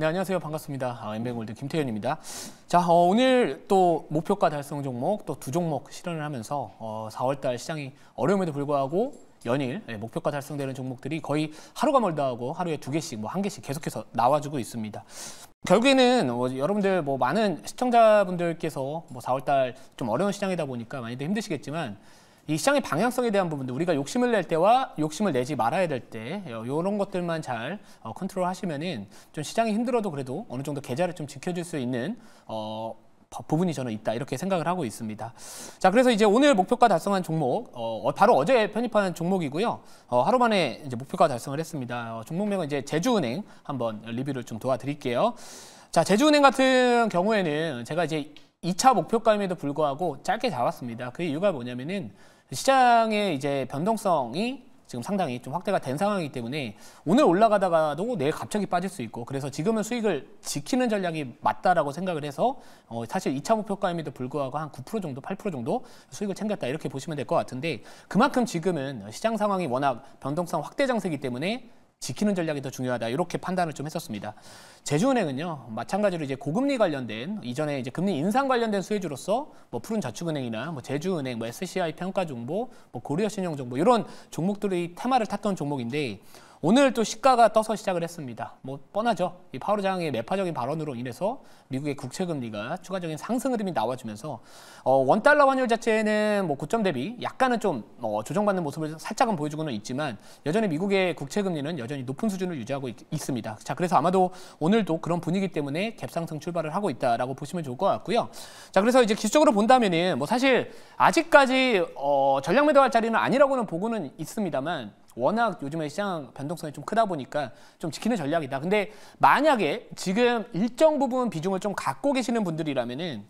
네, 안녕하세요. 반갑습니다. 아, 엠뱅골드 김태현입니다. 자, 어, 오늘 또 목표가 달성 종목 또 두 종목 실현을 하면서 어, 4월달 시장이 어려움에도 불구하고 연일 예, 목표가 달성되는 종목들이 거의 하루가 멀다 하고 하루에 두 개씩 뭐 한 개씩 계속해서 나와주고 있습니다. 결국에는 뭐 여러분들 뭐 많은 시청자분들께서 뭐 4월달 좀 어려운 시장이다 보니까 많이들 힘드시겠지만 이 시장의 방향성에 대한 부분도 우리가 욕심을 낼 때와 욕심을 내지 말아야 될 때 이런 어, 것들만 잘 어, 컨트롤 하시면은 좀 시장이 힘들어도 그래도 어느 정도 계좌를 좀 지켜줄 수 있는 어, 부분이 저는 있다 이렇게 생각을 하고 있습니다. 자 그래서 이제 오늘 목표가 달성한 종목 어, 어, 바로 어제 편입한 종목이고요. 어, 하루 만에 이제 목표가 달성을 했습니다. 어, 종목명은 이제 제주은행 한번 리뷰를 좀 도와드릴게요. 자 제주은행 같은 경우에는 제가 이제 2차 목표가임에도 불구하고 짧게 잡았습니다. 그 이유가 뭐냐면은 시장의 이제 변동성이 지금 상당히 좀 확대가 된 상황이기 때문에 오늘 올라가다가도 내일 갑자기 빠질 수 있고 그래서 지금은 수익을 지키는 전략이 맞다라고 생각을 해서 어 사실 2차 목표가임에도 불구하고 한 9% 정도, 8% 정도 수익을 챙겼다 이렇게 보시면 될 것 같은데 그만큼 지금은 시장 상황이 워낙 변동성 확대 장세이기 때문에 지키는 전략이 더 중요하다 이렇게 판단을 좀 했었습니다. 제주은행은요 마찬가지로 이제 고금리 관련된 이전에 이제 금리 인상 관련된 수혜주로서 뭐 푸른 저축은행이나 뭐 제주은행, 뭐 SCI 평가 정보, 뭐 고려신용 정보 이런 종목들의 테마를 탔던 종목인데 오늘 또 시가가 떠서 시작을 했습니다. 뭐 뻔하죠. 이 파월 장의 매파적인 발언으로 인해서 미국의 국채 금리가 추가적인 상승 흐름이 나와주면서 어, 원 달러 환율 자체는 뭐 고점 대비 약간은 좀 어, 조정받는 모습을 살짝은 보여주고는 있지만 여전히 미국의 국채 금리는 여전히 높은 수준을 유지하고 있, 있습니다. 자 그래서 아마도 오늘도 그런 분위기 때문에 갭상승 출발을 하고 있다라고 보시면 좋을 것 같고요. 자 그래서 이제 기술적으로 본다면은 뭐 사실 아직까지 어, 전략 매도할 자리는 아니라고는 보고는 있습니다만 워낙 요즘에 시장 변동성이 좀 크다 보니까 좀 지키는 전략이다. 근데 만약에 지금 일정 부분 비중을 좀 갖고 계시는 분들이라면은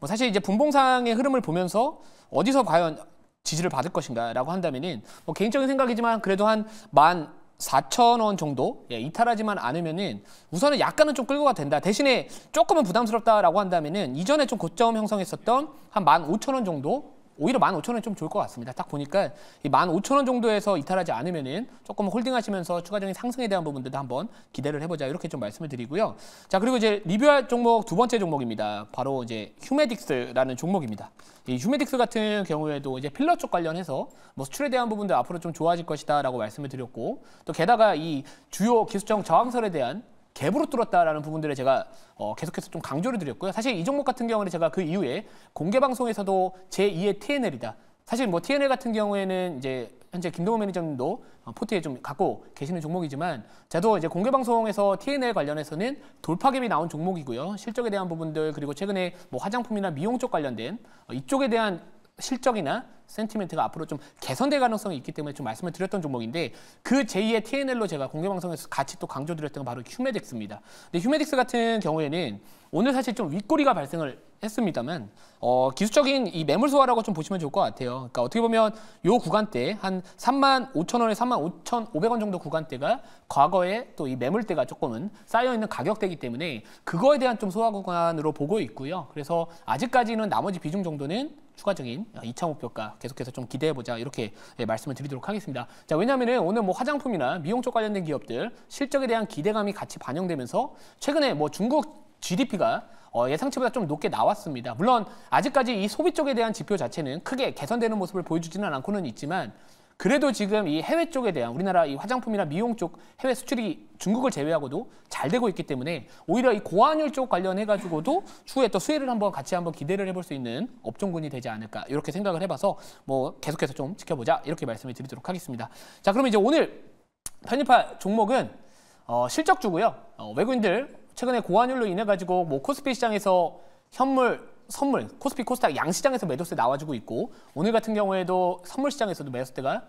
뭐 사실 이제 분봉상의 흐름을 보면서 어디서 과연 지지를 받을 것인가라고 한다면은 뭐 개인적인 생각이지만 그래도 한만 4,000원 정도 예, 이탈하지만 않으면은 우선은 약간은 좀 끌고가 된다. 대신에 조금은 부담스럽다라고 한다면은 이전에 좀 고점 형성했었던 한 15,000원 정도 오히려 15,000원이 좀 좋을 것 같습니다. 딱 보니까 이 15,000원 정도에서 이탈하지 않으면은 조금 홀딩하시면서 추가적인 상승에 대한 부분들도 한번 기대를 해보자 이렇게 좀 말씀을 드리고요. 자 그리고 이제 리뷰할 종목 두 번째 종목입니다. 바로 이제 휴메딕스라는 종목입니다. 이 휴메딕스 같은 경우에도 이제 필러 쪽 관련해서 뭐 수출에 대한 부분들 앞으로 좀 좋아질 것이다라고 말씀을 드렸고 또 게다가 이 주요 기술적 저항설에 대한 갭으로 뚫었다라는 부분들을 제가 어, 계속해서 좀 강조를 드렸고요. 사실 이 종목 같은 경우는 제가 그 이후에 공개 방송에서도 제2의 TNL이다. 사실 뭐 TNL 같은 경우에는 이제 현재 김동호 매니저님도 어, 포트에 좀 갖고 계시는 종목이지만 저도 이제 공개 방송에서 TNL 관련해서는 돌파갭이 나온 종목이고요. 실적에 대한 부분들 그리고 최근에 뭐 화장품이나 미용 쪽 관련된 어, 이쪽에 대한 실적이나 센티멘트가 앞으로 좀 개선될 가능성이 있기 때문에 좀 말씀을 드렸던 종목인데 그 제2의 TNL로 제가 공개방송에서 같이 또 강조드렸던 건 바로 휴메딕스입니다 근데 휴메딕스 같은 경우에는 오늘 사실 좀 윗꼬리가 발생을 했습니다만 어, 기술적인 이 매물 소화라고 좀 보시면 좋을 것 같아요. 그러니까 어떻게 보면 요 구간대 한 3만 5천 원에 3만 5천 500원 정도 구간대가 과거에 또 이 매물대가 조금은 쌓여 있는 가격대이기 때문에 그거에 대한 좀 소화 구간으로 보고 있고요. 그래서 아직까지는 나머지 비중 정도는 추가적인 2차 어, 목표가 계속해서 좀 기대해 보자 이렇게 예, 말씀을 드리도록 하겠습니다. 자 왜냐하면 오늘 뭐 화장품이나 미용 쪽 관련된 기업들 실적에 대한 기대감이 같이 반영되면서 최근에 뭐 중국 GDP가 어, 예상치보다 좀 높게 나왔습니다. 물론 아직까지 이 소비 쪽에 대한 지표 자체는 크게 개선되는 모습을 보여주지는 않고는 있지만 그래도 지금 이 해외 쪽에 대한 우리나라 이 화장품이나 미용 쪽 해외 수출이 중국을 제외하고도 잘 되고 있기 때문에 오히려 이 고환율 쪽 관련해 가지고도 추후에 또 수혜를 한번 같이 한번 기대를 해볼 수 있는 업종군이 되지 않을까 이렇게 생각을 해봐서 뭐 계속해서 좀 지켜보자 이렇게 말씀을 드리도록 하겠습니다. 자 그러면 이제 오늘 편입할 종목은 어, 실적주고요. 어, 외국인들 최근에 고환율로 인해 가지고 뭐 코스피 시장에서 현물 선물, 코스피 코스닥 양시장에서 매도세 나와주고 있고 오늘 같은 경우에도 선물 시장에서도 매수세가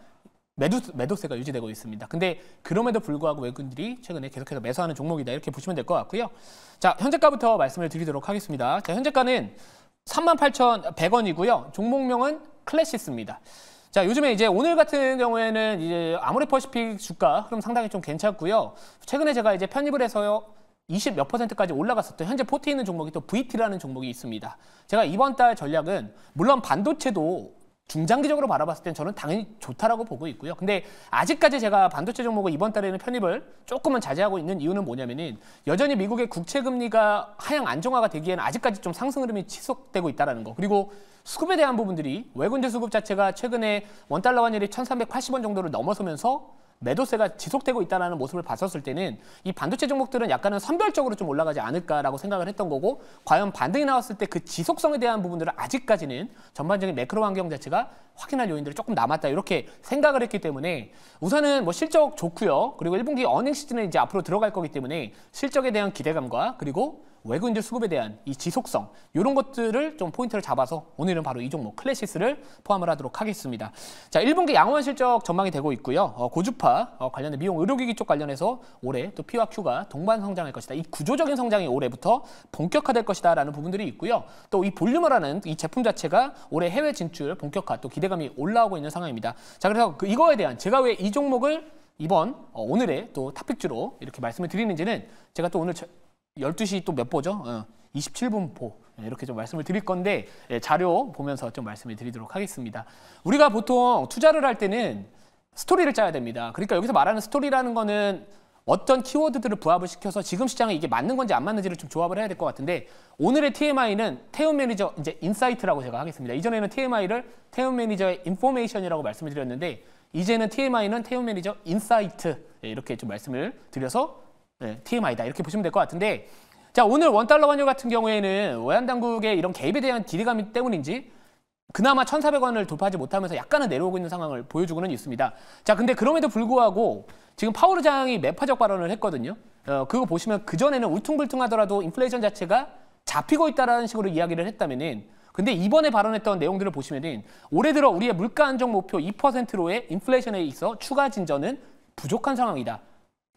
매도, 매도세가 유지되고 있습니다. 근데 그럼에도 불구하고 외국인들이 최근에 계속해서 매수하는 종목이다 이렇게 보시면 될 것 같고요. 자, 현재가부터 말씀을 드리도록 하겠습니다. 자, 현재가는 38,100원이고요. 종목명은 클래시스입니다. 자, 요즘에 이제 오늘 같은 경우에는 이제 아모레퍼시픽 주가 흐름 상당히 좀 괜찮고요. 최근에 제가 이제 편입을 해서요. 20몇 퍼센트까지 올라갔었던 현재 포트에 있는 종목이 또 VT라는 종목이 있습니다. 제가 이번 달 전략은 물론 반도체도 중장기적으로 바라봤을 땐 저는 당연히 좋다라고 보고 있고요. 근데 아직까지 제가 반도체 종목을 이번 달에는 편입을 조금은 자제하고 있는 이유는 뭐냐면은 여전히 미국의 국채 금리가 하향 안정화가 되기에는 아직까지 좀 상승 흐름이 지속되고 있다라는 거. 그리고 수급에 대한 부분들이 외국제 수급 자체가 최근에 원달러 환율이 1,380원 정도를 넘어서면서 매도세가 지속되고 있다는 모습을 봤었을 때는 이 반도체 종목들은 약간은 선별적으로 좀 올라가지 않을까라고 생각을 했던 거고 과연 반등이 나왔을 때 그 지속성에 대한 부분들은 아직까지는 전반적인 매크로 환경 자체가 확인할 요인들이 조금 남았다 이렇게 생각을 했기 때문에 우선은 뭐 실적 좋고요 그리고 1분기 어닝 시즌에 이제 앞으로 들어갈 거기 때문에 실적에 대한 기대감과 그리고 외국인들 수급에 대한 이 지속성 이런 것들을 좀 포인트를 잡아서 오늘은 바로 이 종목 클래시스를 포함을 하도록 하겠습니다. 자, 1분기 양호한 실적 전망이 되고 있고요. 어, 고주파 어, 관련된 미용 의료기기 쪽 관련해서 올해 또 P와 Q가 동반 성장할 것이다. 이 구조적인 성장이 올해부터 본격화될 것이다 라는 부분들이 있고요. 또 이 볼륨어라는 이 제품 자체가 올해 해외 진출 본격화 또 기대감이 올라오고 있는 상황입니다. 자, 그래서 그 이거에 대한 제가 왜 이 종목을 이번 어, 오늘의 또 탑픽주로 이렇게 말씀을 드리는지는 제가 또 오늘 12시 또 몇 보죠? 27분 어, 보. 예, 이렇게 좀 말씀을 드릴 건데 예, 자료 보면서 좀 말씀을 드리도록 하겠습니다. 우리가 보통 투자를 할 때는 스토리를 짜야 됩니다. 그러니까 여기서 말하는 스토리라는 거는 어떤 키워드들을 부합을 시켜서 지금 시장에 이게 맞는 건지 안 맞는지를 좀 조합을 해야 될 것 같은데 오늘의 TMI는 태움 매니저 이제 인사이트라고 제가 하겠습니다. 이전에는 TMI를 태움 매니저의 인포메이션이라고 말씀을 드렸는데 이제는 TMI는 태움 매니저 인사이트 이렇게 좀 말씀을 드려서 네, TMI다 이렇게 보시면 될 것 같은데 자 오늘 원달러 환율 같은 경우에는 외환당국의 이런 개입에 대한 기대감 때문인지 그나마 1,400원을 돌파하지 못하면서 약간은 내려오고 있는 상황을 보여주고는 있습니다. 자 근데 그럼에도 불구하고 지금 파월 의장이 매파적 발언을 했거든요. 어, 그거 보시면 그전에는 울퉁불퉁하더라도 인플레이션 자체가 잡히고 있다는 라 식으로 이야기를 했다면은 근데 이번에 발언했던 내용들을 보시면은 올해 들어 우리의 물가 안정 목표 2%로의 인플레이션에 있어 추가 진전은 부족한 상황이다.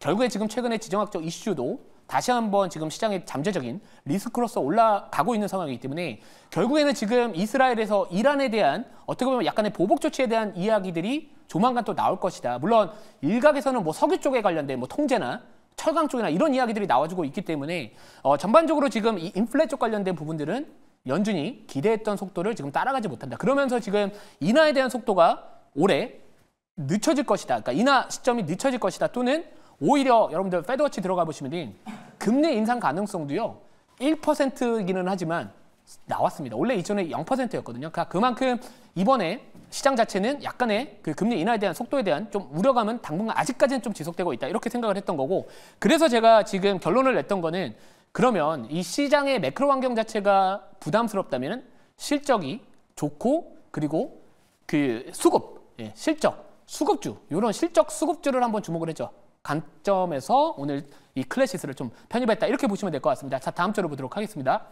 결국에 지금 최근에 지정학적 이슈도 다시 한번 지금 시장의 잠재적인 리스크로서 올라가고 있는 상황이기 때문에 결국에는 지금 이스라엘에서 이란에 대한 어떻게 보면 약간의 보복 조치에 대한 이야기들이 조만간 또 나올 것이다. 물론 일각에서는 뭐 석유 쪽에 관련된 뭐 통제나 철강 쪽이나 이런 이야기들이 나와주고 있기 때문에 어, 전반적으로 지금 이 인플레 쪽 관련된 부분들은 연준이 기대했던 속도를 지금 따라가지 못한다. 그러면서 지금 인하에 대한 속도가 올해 늦춰질 것이다. 그러니까 인하 시점이 늦춰질 것이다. 또는 오히려 여러분들 페드워치 들어가 보시면 금리 인상 가능성도요. 1%이기는 하지만 나왔습니다. 원래 이전에 0%였거든요. 그러니까 그만큼 이번에 시장 자체는 약간의 그 금리 인하에 대한 속도에 대한 좀 우려감은 당분간 아직까지는 좀 지속되고 있다. 이렇게 생각을 했던 거고 그래서 제가 지금 결론을 냈던 거는 그러면 이 시장의 매크로 환경 자체가 부담스럽다면 실적이 좋고 그리고 그 수급, 예, 실적, 수급주 이런 실적 수급주를 한번 주목을 했죠. 관점에서 오늘 이 클래시스를 좀 편입했다 이렇게 보시면 될 것 같습니다. 자 다음 주로 보도록 하겠습니다.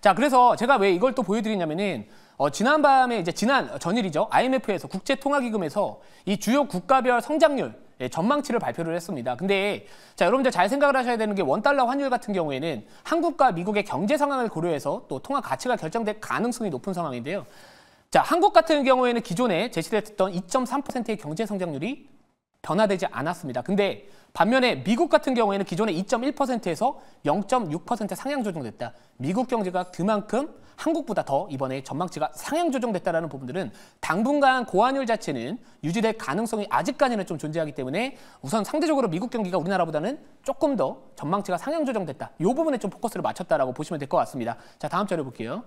자 그래서 제가 왜 이걸 또 보여드리냐면은 어, 지난밤에 이제 지난 전일이죠 IMF에서 국제통화기금에서 이 주요 국가별 성장률 예, 전망치를 발표를 했습니다. 근데 자 여러분들 잘 생각을 하셔야 되는 게 원달러 환율 같은 경우에는 한국과 미국의 경제 상황을 고려해서 또 통화 가치가 결정될 가능성이 높은 상황인데요. 자 한국 같은 경우에는 기존에 제시됐던 2.3%의 경제 성장률이 변화되지 않았습니다. 근데 반면에 미국 같은 경우에는 기존의 2.1%에서 0.6% 상향 조정됐다. 미국 경제가 그만큼 한국보다 더 이번에 전망치가 상향 조정됐다라는 부분들은 당분간 고환율 자체는 유지될 가능성이 아직까지는 좀 존재하기 때문에 우선 상대적으로 미국 경기가 우리나라보다는 조금 더 전망치가 상향 조정됐다. 이 부분에 좀 포커스를 맞췄다라고 보시면 될 것 같습니다. 자, 다음 자료 볼게요.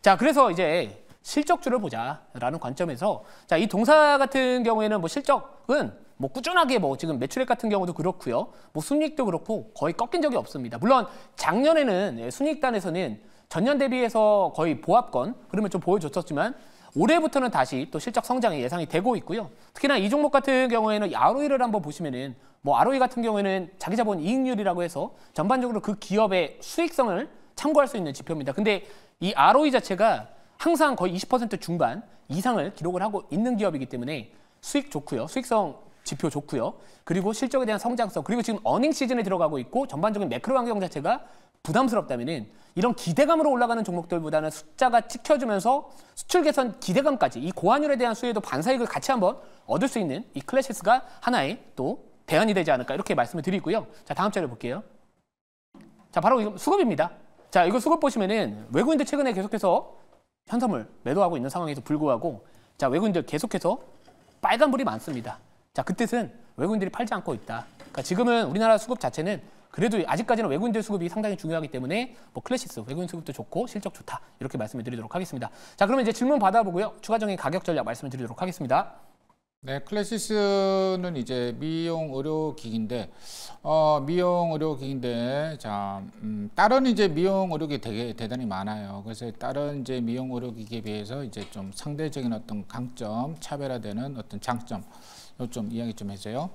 자, 그래서 이제 실적주를 보자라는 관점에서 자, 이 동사 같은 경우에는 뭐 실적은 뭐 꾸준하게 뭐 지금 매출액 같은 경우도 그렇고요. 뭐순익도 그렇고 거의 꺾인 적이 없습니다. 물론 작년에는 예, 순익단에서는 전년 대비해서 거의 보합권 그러면 좀 보여줬었지만 올해부터는 다시 또 실적 성장이 예상이 되고 있고요. 특히나 이 종목 같은 경우에는 ROE를 한번 보시면은 뭐 ROE 같은 경우에는 자기 자본 이익률이라고 해서 전반적으로 그 기업의 수익성을 참고할 수 있는 지표입니다. 근데 이 ROE 자체가 항상 거의 20% 중반 이상을 기록을 하고 있는 기업이기 때문에 수익 좋고요. 수익성 지표 좋고요. 그리고 실적에 대한 성장성 그리고 지금 어닝 시즌에 들어가고 있고 전반적인 매크로 환경 자체가 부담스럽다면은 이런 기대감으로 올라가는 종목들보다는 숫자가 찍혀주면서 수출 개선 기대감까지 이 고환율에 대한 수혜도 반사익을 같이 한번 얻을 수 있는 이 클래시스가 하나의 또 대안이 되지 않을까 이렇게 말씀을 드리고요. 자 다음 차례 볼게요. 자 바로 이거 수급입니다. 자 이거 수급 보시면은 외국인들 최근에 계속해서 현선을 매도하고 있는 상황에도 불구하고 자 외국인들 계속해서 빨간불이 많습니다. 자그 뜻은 외국인들이 팔지 않고 있다. 그러니까 지금은 우리나라 수급 자체는 그래도 아직까지는 외국인들 수급이 상당히 중요하기 때문에 뭐 클래시스 외국인 수급도 좋고 실적 좋다 이렇게 말씀을 드리도록 하겠습니다. 자 그러면 이제 질문 받아보고요. 추가적인 가격 전략 말씀을 드리도록 하겠습니다. 네, 클래시스는 이제 미용 의료기기인데, 어, 미용 의료기기인데, 자, 음, 다른 이제 미용 의료기 되게 대단히 많아요. 그래서 다른 이제 미용 의료기기에 비해서 이제 좀 상대적인 어떤 강점, 차별화되는 어떤 장점, 요 좀 이야기 좀 해주세요.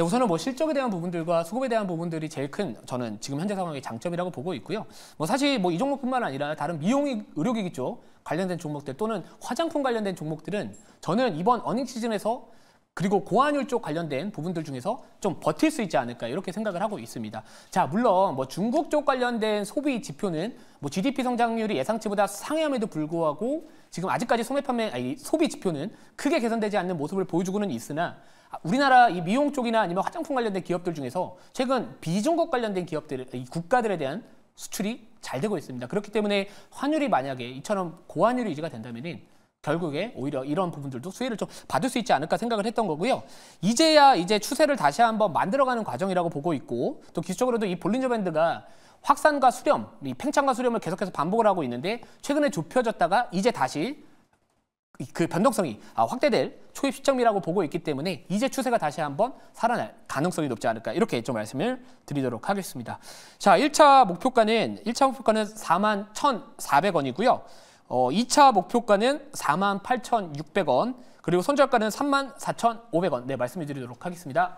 네, 우선은 뭐 실적에 대한 부분들과 수급에 대한 부분들이 제일 큰 저는 지금 현재 상황의 장점이라고 보고 있고요. 뭐 사실 뭐이 종목뿐만 아니라 다른 미용 의료기기 쪽 관련된 종목들 또는 화장품 관련된 종목들은 저는 이번 어닝 시즌에서 그리고 고환율 쪽 관련된 부분들 중에서 좀 버틸 수 있지 않을까 이렇게 생각을 하고 있습니다. 자 물론 뭐 중국 쪽 관련된 소비 지표는 뭐 GDP 성장률이 예상치보다 상회함에도 불구하고 지금 아직까지 소매 판매 아니 소비 지표는 크게 개선되지 않는 모습을 보여주고는 있으나 아, 우리나라 이 미용 쪽이나 아니면 화장품 관련된 기업들 중에서 최근 비중국 관련된 기업들, 이 국가들에 대한 수출이 잘 되고 있습니다. 그렇기 때문에 환율이 만약에 이처럼 고환율이 유지가 된다면은 결국에 오히려 이런 부분들도 수혜를 좀 받을 수 있지 않을까 생각을 했던 거고요. 이제야 이제 추세를 다시 한번 만들어가는 과정이라고 보고 있고 또 기술적으로도 이 볼린저 밴드가 확산과 수렴, 이 팽창과 수렴을 계속해서 반복을 하고 있는데 최근에 좁혀졌다가 이제 다시 그 변동성이 아, 확대될 초입 시점이라고 보고 있기 때문에 이제 추세가 다시 한번 살아날 가능성이 높지 않을까 이렇게 좀 말씀을 드리도록 하겠습니다. 자, 1차 목표가는 1차 목표가는 4만 1,400원이고요. 어, 2차 목표가는 4만 8,600원, 그리고 손절가는 3만 4,500원. 네, 말씀드리도록 하겠습니다.